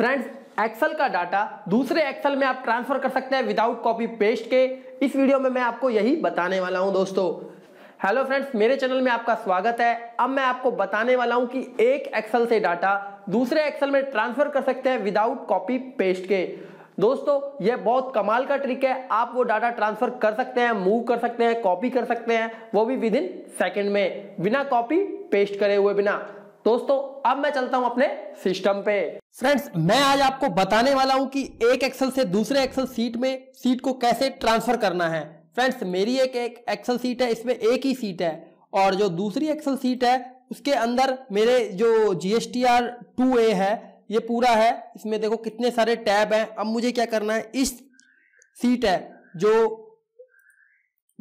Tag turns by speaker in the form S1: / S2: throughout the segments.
S1: friends excel का data दूसरे excel में आप ट्रांसफर कर सकते हैं विदाउट कॉपी पेस्ट के इस वीडियो में मैं आपको यही बताने वाला हूं दोस्तों हेलो फ्रेंड्स मेरे चैनल में आपका स्वागत है अब मैं आपको बताने वाला हूं कि एक एक्सेल से डाटा दूसरे एक्सेल में ट्रांसफर कर सकते हैं विदाउट कॉपी पेस्ट के दोस्तों यह बहुत कमाल का ट्रिक है आप वो डाटा ट्रांसफर कर सकते हैं मूव कर सकते हैं कॉपी कर सकते हैं वो भी विद इन सेकेंड में बिना कॉपी पेस्ट करे हुए बिना दोस्तों अब मैं चलता हूं अपने सिस्टम पे फ्रेंड्स मैं आज आपको बताने वाला हूं कि एक एक्सेल से दूसरे एक्सेल सीट में सीट को कैसे ट्रांसफर करना है फ्रेंड्स मेरी एक एक एक्सेल सीट है इसमें एक ही सीट है और जो दूसरी एक्सेल सीट है उसके अंदर मेरे जो G S R two A है ये पूरा है इसमें देखो कितने सारे टैब हैं अब मुझे क्या करना है इस सीट है जो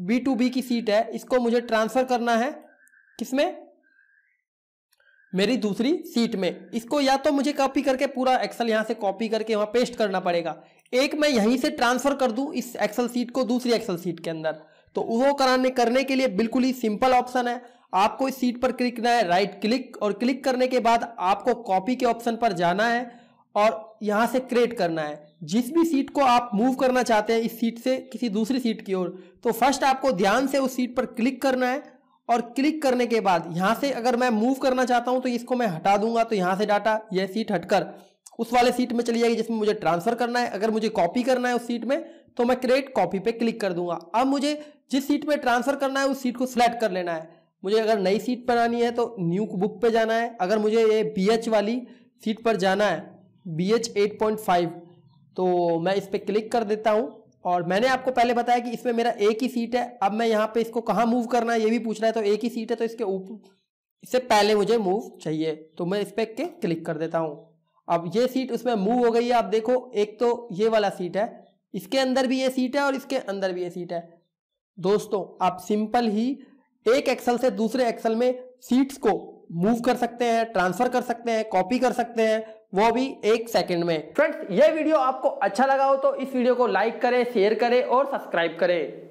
S1: बी टू बी की सीट है इसको मुझे ट्रांसफर करना है किसमें मेरी दूसरी सीट में इसको या तो मुझे कॉपी करके पूरा एक्सेल यहाँ से कॉपी करके वहाँ पेस्ट करना पड़ेगा एक मैं यहीं से ट्रांसफर कर दूँ इस एक्सेल सीट को दूसरी एक्सेल सीट के अंदर तो वो कराने करने के लिए बिल्कुल ही सिंपल ऑप्शन है आपको इस सीट पर क्लिक करना है राइट क्लिक और क्लिक करने के बाद आपको कॉपी के ऑप्शन पर जाना है और यहाँ से क्रिएट करना है जिस भी सीट को आप मूव करना चाहते हैं इस सीट से किसी दूसरी सीट की ओर तो फर्स्ट आपको ध्यान से उस सीट पर क्लिक करना है और क्लिक करने के बाद यहाँ से अगर मैं मूव करना चाहता हूँ तो इसको मैं हटा दूंगा तो यहाँ से डाटा यह सीट हटकर उस वाले सीट में चली जाएगी जिसमें मुझे ट्रांसफर करना है अगर मुझे कॉपी करना है उस सीट में तो मैं क्रिएट कॉपी पे क्लिक कर दूंगा अब मुझे जिस सीट पे ट्रांसफर करना है उस सीट को सिलेक्ट कर लेना है मुझे अगर नई सीट बनानी है तो न्यू बुक पे जाना है अगर मुझे ये बी वाली सीट पर जाना है B H eight point five तो मैं इस पर क्लिक कर देता हूँ और मैंने आपको पहले बताया कि इसमें मेरा एक ही सीट है अब मैं यहाँ पे इसको कहाँ मूव करना है ये भी पूछ रहा है तो एक ही सीट है तो इसके ऊपर इससे पहले मुझे मूव चाहिए तो मैं इस पर क्लिक कर देता हूँ अब ये सीट उसमें मूव हो गई है आप देखो एक तो ये वाला सीट है इसके अंदर भी ये सीट है और इसके अंदर भी ये सीट है दोस्तों आप सिंपल ही एक एक्सल से दूसरे एक्सल में सीट्स को मूव कर सकते हैं ट्रांसफर कर सकते हैं कॉपी कर सकते हैं वो भी एक सेकंड में फ्रेंड्स ये वीडियो आपको अच्छा लगा हो तो इस वीडियो को लाइक करें शेयर करें और सब्सक्राइब करें